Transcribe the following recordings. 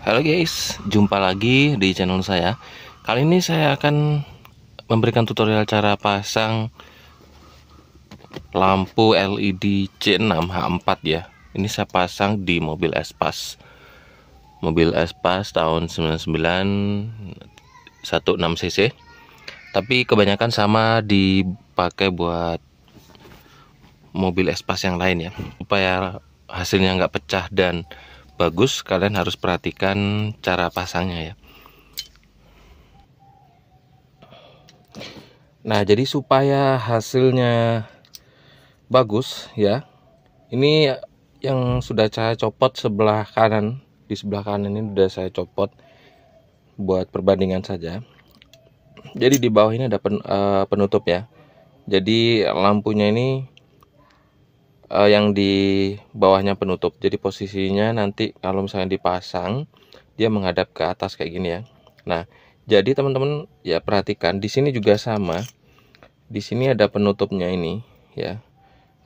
Halo guys, jumpa lagi di channel saya Kali ini saya akan memberikan tutorial cara pasang lampu LED C6H4 ya Ini saya pasang di mobil Espas Mobil Espas tahun 99 16cc Tapi kebanyakan sama dipakai buat mobil Espas yang lain ya Supaya hasilnya nggak pecah dan bagus kalian harus perhatikan cara pasangnya ya nah jadi supaya hasilnya bagus ya ini yang sudah saya copot sebelah kanan di sebelah kanan ini sudah saya copot buat perbandingan saja jadi di bawah ini ada eh, penutup ya jadi lampunya ini uh, yang di bawahnya penutup. Jadi posisinya nanti kalau misalnya dipasang dia menghadap ke atas kayak gini ya. Nah, jadi teman-teman ya perhatikan di sini juga sama. Di sini ada penutupnya ini ya.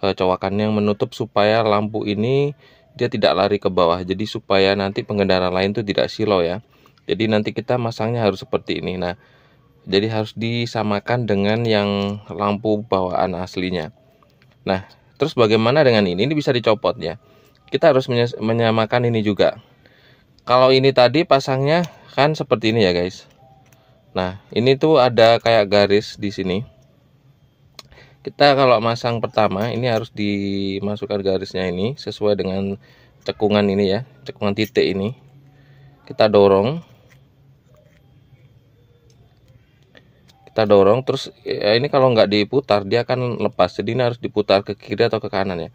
E, cowakannya yang menutup supaya lampu ini dia tidak lari ke bawah. Jadi supaya nanti pengendara lain tuh tidak silau ya. Jadi nanti kita masangnya harus seperti ini. Nah, jadi harus disamakan dengan yang lampu bawaan aslinya. Nah, Terus bagaimana dengan ini? Ini bisa dicopot ya. Kita harus menyamakan ini juga. Kalau ini tadi pasangnya kan seperti ini ya guys. Nah ini tuh ada kayak garis di sini. Kita kalau masang pertama ini harus dimasukkan garisnya ini sesuai dengan cekungan ini ya, cekungan titik ini. Kita dorong kita dorong terus ya ini kalau nggak diputar dia akan lepas jadi ini harus diputar ke kiri atau ke kanan ya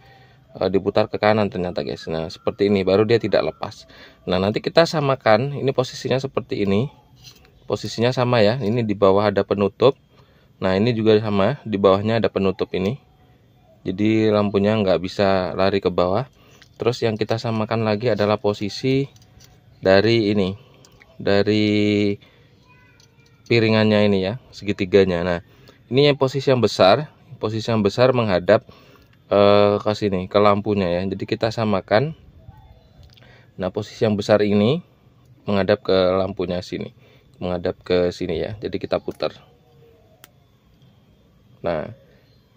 e, diputar ke kanan ternyata guys nah seperti ini baru dia tidak lepas nah nanti kita samakan ini posisinya seperti ini posisinya sama ya ini di bawah ada penutup nah ini juga sama di bawahnya ada penutup ini jadi lampunya nggak bisa lari ke bawah terus yang kita samakan lagi adalah posisi dari ini dari piringannya ini ya segitiganya nah ini yang posisi yang besar posisi yang besar menghadap eh, ke sini ke lampunya ya jadi kita samakan nah posisi yang besar ini menghadap ke lampunya sini menghadap ke sini ya jadi kita putar nah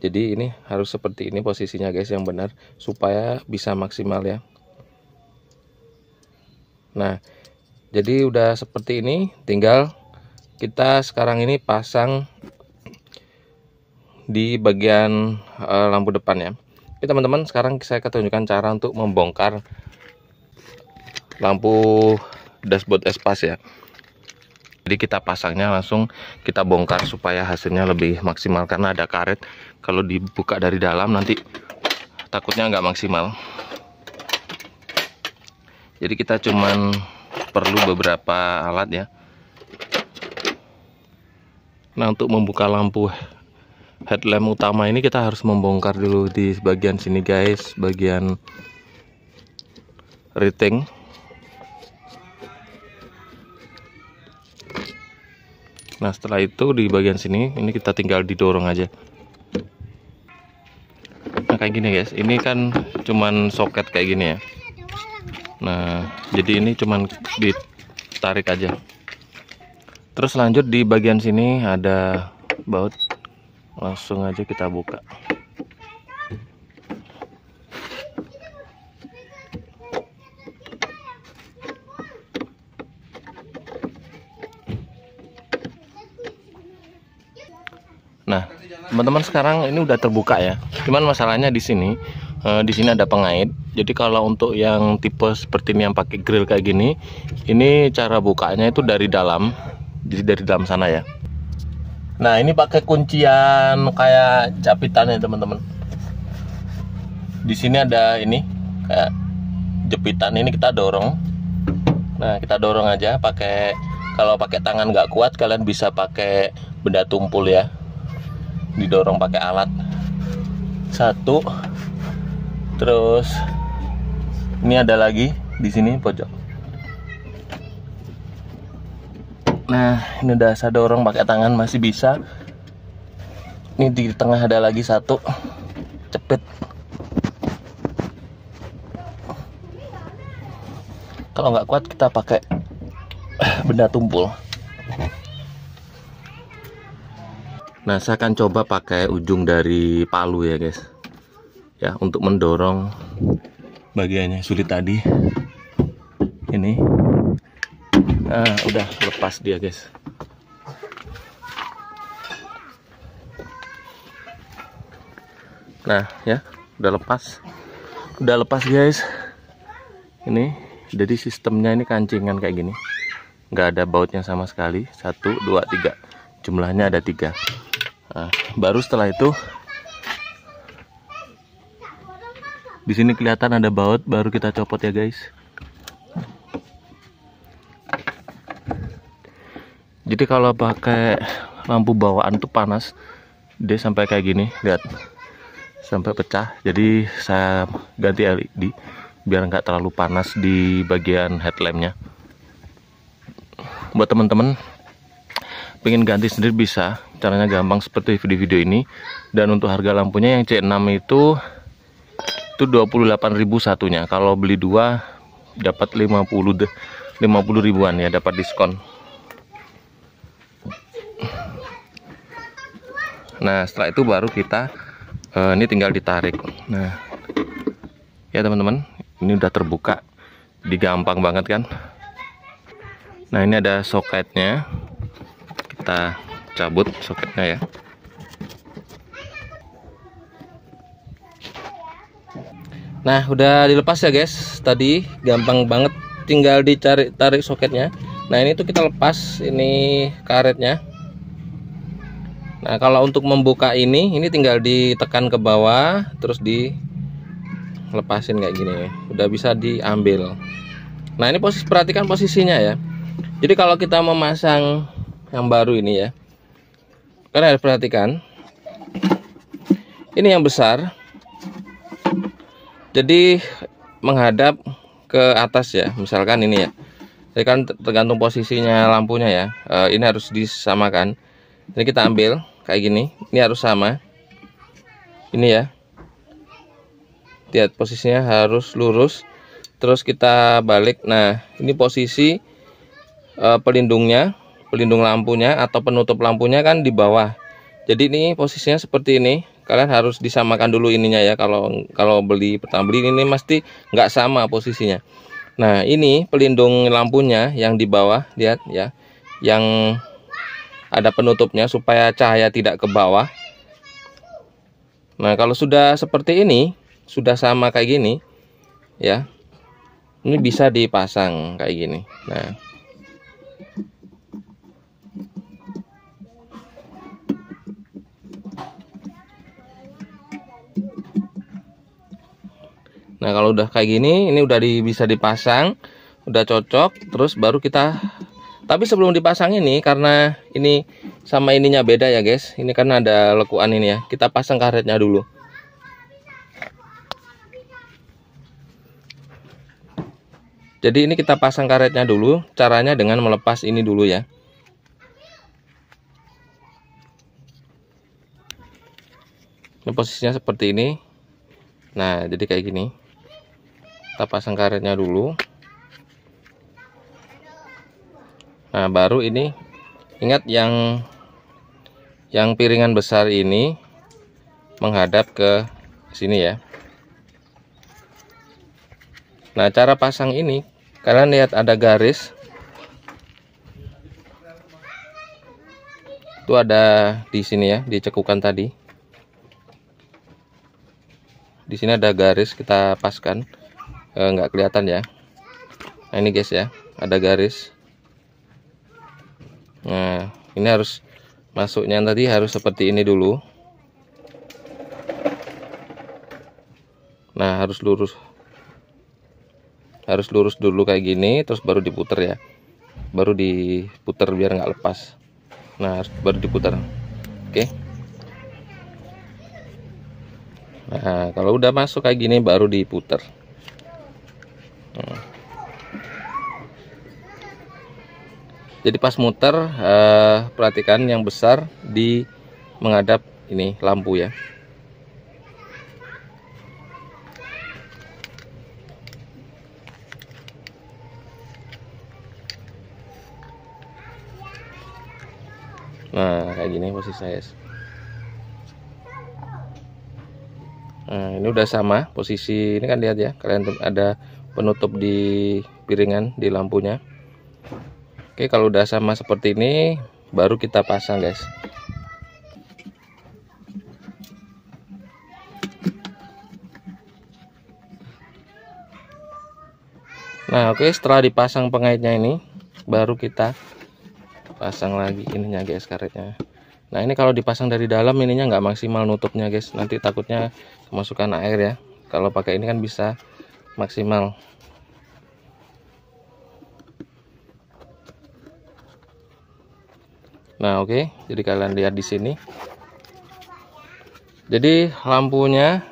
jadi ini harus seperti ini posisinya guys yang benar supaya bisa maksimal ya nah jadi udah seperti ini tinggal kita sekarang ini pasang di bagian e, lampu depan ya Oke teman-teman sekarang saya akan tunjukkan cara untuk membongkar lampu dashboard espas ya jadi kita pasangnya langsung kita bongkar supaya hasilnya lebih maksimal karena ada karet kalau dibuka dari dalam nanti takutnya nggak maksimal jadi kita cuman perlu beberapa alat ya Nah untuk membuka lampu headlamp utama ini kita harus membongkar dulu di bagian sini guys, bagian riting. Nah setelah itu di bagian sini ini kita tinggal didorong aja. Nah kayak gini guys, ini kan cuman soket kayak gini ya. Nah jadi ini cuman ditarik aja terus lanjut di bagian sini ada baut langsung aja kita buka Nah, teman-teman sekarang ini udah terbuka ya. Cuman masalahnya di sini, eh, di sini ada pengait. Jadi kalau untuk yang tipe seperti ini yang pakai grill kayak gini, ini cara bukanya itu dari dalam jadi dari dalam sana ya nah ini pakai kuncian kayak jepitan ya teman-teman di sini ada ini kayak jepitan ini kita dorong nah kita dorong aja pakai kalau pakai tangan nggak kuat kalian bisa pakai benda tumpul ya didorong pakai alat satu terus ini ada lagi di sini pojok nah ini udah saya dorong pakai tangan masih bisa ini di tengah ada lagi satu cepet kalau nggak kuat kita pakai benda tumpul Nah, saya akan coba pakai ujung dari palu ya, guys. Ya, untuk mendorong bagiannya sulit tadi. Ini nah, udah lepas dia guys nah ya udah lepas udah lepas guys ini jadi sistemnya ini kancingan kayak gini nggak ada bautnya sama sekali satu dua tiga jumlahnya ada tiga nah, baru setelah itu di sini kelihatan ada baut baru kita copot ya guys jadi kalau pakai lampu bawaan tuh panas dia sampai kayak gini lihat sampai pecah jadi saya ganti LED biar nggak terlalu panas di bagian headlampnya buat teman-teman pengen ganti sendiri bisa caranya gampang seperti video video ini dan untuk harga lampunya yang C6 itu itu 28.000 satunya kalau beli dua dapat 50 50 ribuan ya dapat diskon nah setelah itu baru kita uh, ini tinggal ditarik nah ya teman-teman ini udah terbuka digampang banget kan nah ini ada soketnya kita cabut soketnya ya nah udah dilepas ya guys tadi gampang banget tinggal dicari tarik soketnya nah ini tuh kita lepas ini karetnya Nah kalau untuk membuka ini ini tinggal ditekan ke bawah terus dilepasin kayak gini udah bisa diambil nah ini posisi perhatikan posisinya ya jadi kalau kita memasang yang baru ini ya kalian harus perhatikan ini yang besar jadi menghadap ke atas ya misalkan ini ya jadi kan tergantung posisinya lampunya ya eh, ini harus disamakan Ini kita ambil kayak gini ini harus sama ini ya lihat posisinya harus lurus terus kita balik nah ini posisi e, pelindungnya pelindung lampunya atau penutup lampunya kan di bawah jadi ini posisinya seperti ini kalian harus disamakan dulu ininya ya kalau kalau beli pertama beli ini pasti nggak sama posisinya nah ini pelindung lampunya yang di bawah lihat ya yang ada penutupnya supaya cahaya tidak ke bawah nah kalau sudah seperti ini sudah sama kayak gini ya ini bisa dipasang kayak gini nah Nah kalau udah kayak gini ini udah di, bisa dipasang udah cocok terus baru kita tapi sebelum dipasang ini karena ini sama ininya beda ya guys ini karena ada lekuan ini ya kita pasang karetnya dulu jadi ini kita pasang karetnya dulu caranya dengan melepas ini dulu ya ini posisinya seperti ini nah jadi kayak gini kita pasang karetnya dulu nah baru ini ingat yang yang piringan besar ini menghadap ke sini ya nah cara pasang ini kalian lihat ada garis itu ada di sini ya di cekukan tadi di sini ada garis kita paskan eh, nggak kelihatan ya nah ini guys ya ada garis nah ini harus masuknya tadi harus seperti ini dulu nah harus lurus harus lurus dulu kayak gini terus baru diputer ya baru diputer biar nggak lepas nah harus baru diputer. oke nah kalau udah masuk kayak gini baru diputer nah. jadi pas muter eh, perhatikan yang besar di menghadap ini lampu ya Nah, kayak gini posisi saya. Nah, ini udah sama posisi. Ini kan lihat ya, kalian ada penutup di piringan di lampunya. Oke kalau udah sama seperti ini baru kita pasang guys Nah oke setelah dipasang pengaitnya ini baru kita pasang lagi ininya guys karetnya Nah ini kalau dipasang dari dalam ininya nggak maksimal nutupnya guys nanti takutnya kemasukan air ya kalau pakai ini kan bisa maksimal Nah, oke. Okay. Jadi kalian lihat di sini. Jadi lampunya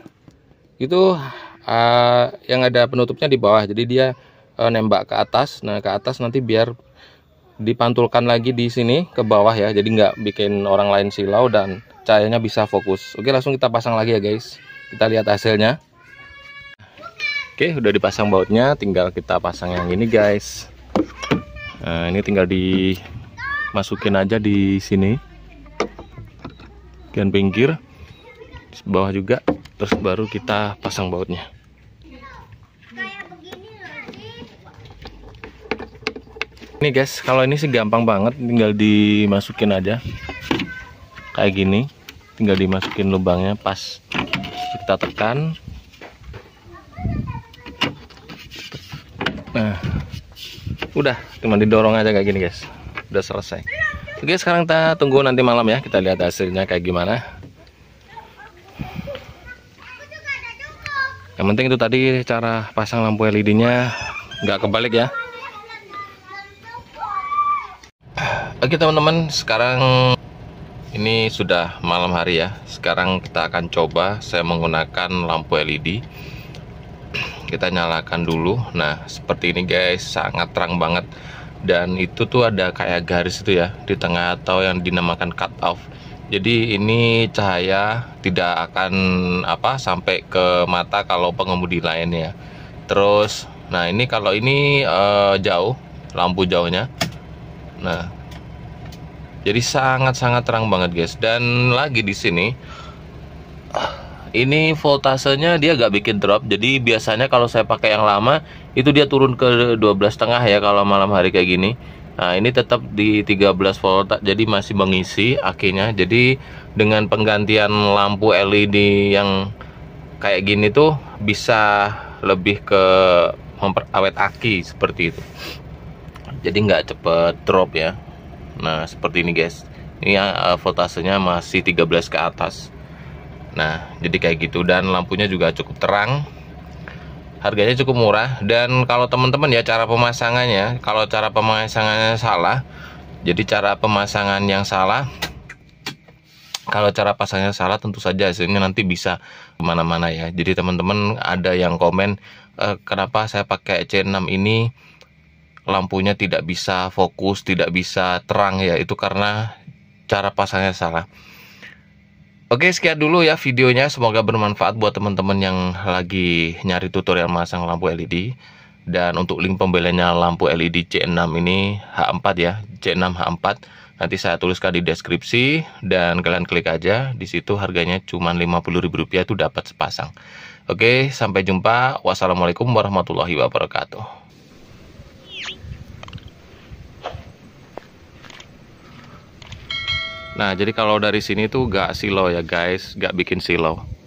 itu uh, yang ada penutupnya di bawah. Jadi dia uh, nembak ke atas. Nah, ke atas nanti biar dipantulkan lagi di sini ke bawah ya. Jadi nggak bikin orang lain silau dan cahayanya bisa fokus. Oke, langsung kita pasang lagi ya, guys. Kita lihat hasilnya. Oke, udah dipasang bautnya, tinggal kita pasang yang ini, guys. Nah, ini tinggal di masukin aja di sini bagian pinggir bawah juga terus baru kita pasang bautnya ini guys kalau ini sih gampang banget tinggal dimasukin aja kayak gini tinggal dimasukin lubangnya pas kita tekan nah udah cuma didorong aja kayak gini guys udah selesai oke sekarang kita tunggu nanti malam ya kita lihat hasilnya kayak gimana yang penting itu tadi cara pasang lampu LED nya nggak kebalik ya oke teman-teman sekarang ini sudah malam hari ya sekarang kita akan coba saya menggunakan lampu LED kita nyalakan dulu nah seperti ini guys sangat terang banget dan itu tuh ada kayak garis itu ya di tengah atau yang dinamakan cut off jadi ini cahaya tidak akan apa sampai ke mata kalau pengemudi lainnya terus nah ini kalau ini eh, jauh lampu jauhnya nah jadi sangat-sangat terang banget guys dan lagi di sini ah, ini voltasenya dia agak bikin drop jadi biasanya kalau saya pakai yang lama itu dia turun ke 12 tengah ya kalau malam hari kayak gini nah ini tetap di 13 volt jadi masih mengisi akinya jadi dengan penggantian lampu LED yang kayak gini tuh bisa lebih ke memperawet aki seperti itu jadi nggak cepet drop ya nah seperti ini guys ini uh, voltasenya masih 13 ke atas nah jadi kayak gitu dan lampunya juga cukup terang harganya cukup murah dan kalau teman-teman ya cara pemasangannya kalau cara pemasangannya salah jadi cara pemasangan yang salah kalau cara pasangnya salah tentu saja hasilnya nanti bisa kemana-mana ya jadi teman-teman ada yang komen e, kenapa saya pakai C6 ini lampunya tidak bisa fokus tidak bisa terang ya itu karena cara pasangnya salah Oke, sekian dulu ya videonya. Semoga bermanfaat buat teman-teman yang lagi nyari tutorial masang lampu LED. Dan untuk link pembeliannya lampu LED C6 ini H4 ya, C6 H4. Nanti saya tuliskan di deskripsi dan kalian klik aja. Di situ harganya cuma rp rupiah itu dapat sepasang. Oke, sampai jumpa. Wassalamualaikum warahmatullahi wabarakatuh. Nah, jadi kalau dari sini tuh gak silo ya guys, gak bikin silo.